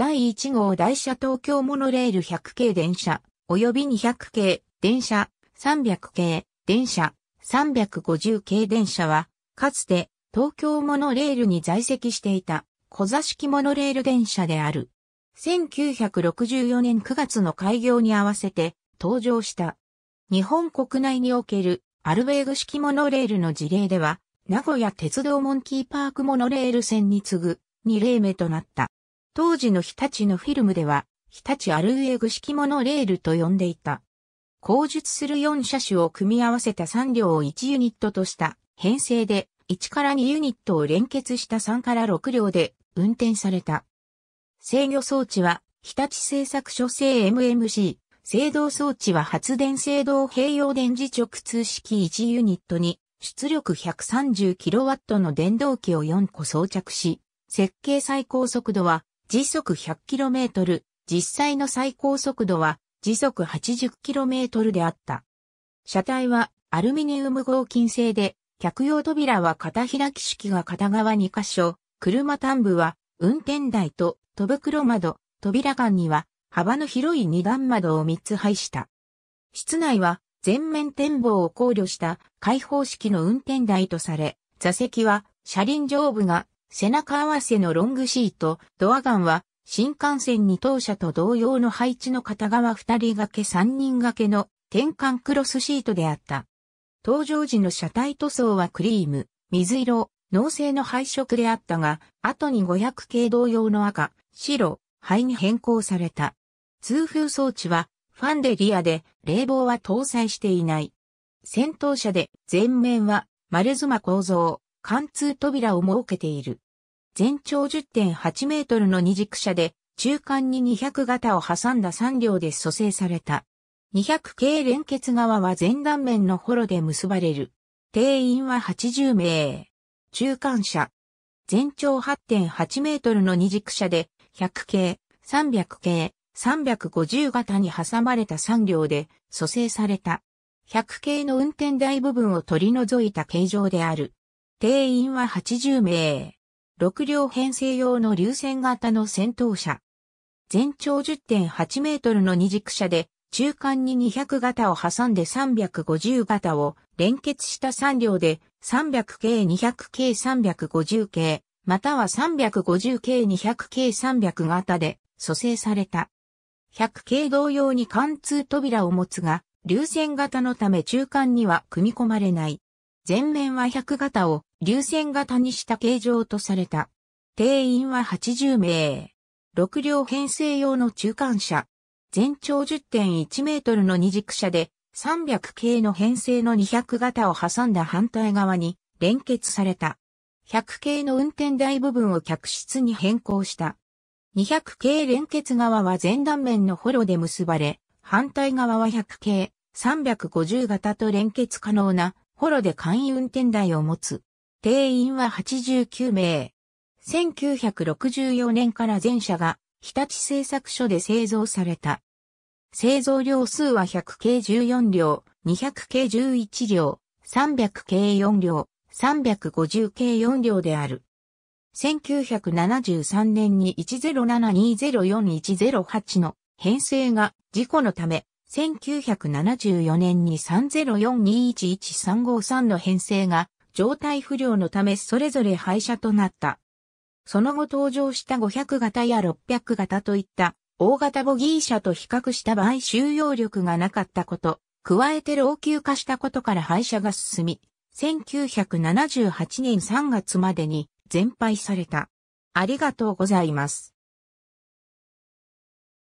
第1号台車東京モノレール100系電車、及び200系電車、300系電車、350系電車は、かつて東京モノレールに在籍していた小座式モノレール電車である。1964年9月の開業に合わせて登場した。日本国内におけるアルベーグ式モノレールの事例では、名古屋鉄道モンキーパークモノレール線に次ぐ2例目となった。当時の日立のフィルムでは、日立アルーエグ式モノレールと呼んでいた。工述する4車種を組み合わせた3両を1ユニットとした編成で、1から2ユニットを連結した3から6両で運転された。制御装置は、日立製作所製 MMC、制動装置は発電制動併用電磁直通式1ユニットに、出力 130kW の電動機を4個装着し、設計最高速度は時速 100km、実際の最高速度は時速 80km であった。車体はアルミニウム合金製で、客用扉は片開き式が片側2箇所、車端部は運転台と戸袋窓、扉間には幅の広い二段窓を3つ配した。室内は全面展望を考慮した開放式の運転台とされ、座席は車輪上部が背中合わせのロングシート、ドアガンは、新幹線に等車と同様の配置の片側2人掛け3人掛けの転換クロスシートであった。登場時の車体塗装はクリーム、水色、脳性の配色であったが、後に500系同様の赤、白、灰に変更された。通風装置は、ファンでリアで、冷房は搭載していない。先頭車で、前面は、丸妻構造、貫通扉を設けている。全長10.8メートルの二軸車で、中間に200型を挟んだ3両で蘇生された。200系連結側は前断面のホロで結ばれる。定員は80名。中間車。全長8.8メートルの二軸車で、100系、300系、350型に挟まれた3両で蘇生された。100系の運転台部分を取り除いた形状である。定員は80名。6両編成用の流線型の戦闘車。全長10.8メートルの二軸車で、中間に200型を挟んで350型を連結した3両で、300系200系350系、または350系200系300型で蘇生された。100系同様に貫通扉を持つが、流線型のため中間には組み込まれない。前面は100型を流線型にした形状とされた。定員は80名。6両編成用の中間車。全長10.1メートルの二軸車で300系の編成の200型を挟んだ反対側に連結された。100系の運転台部分を客室に変更した。200系連結側は前断面のホロで結ばれ、反対側は100系350型と連結可能なホロで簡易運転台を持つ。定員は89名。1964年から全社が日立製作所で製造された。製造量数は100 k 14両、200 k 11両、300 k 4両、350 k 4両である。1973年に1072041008の編成が事故のため、1974年に3 0 4 2 1 1 3 5 3の編成が状態不良のためそれぞれ廃車となった。その後登場した500型や600型といった大型ボギー車と比較した場合収容力がなかったこと、加えて老朽化したことから廃車が進み、1978年3月までに全廃された。ありがとうございます。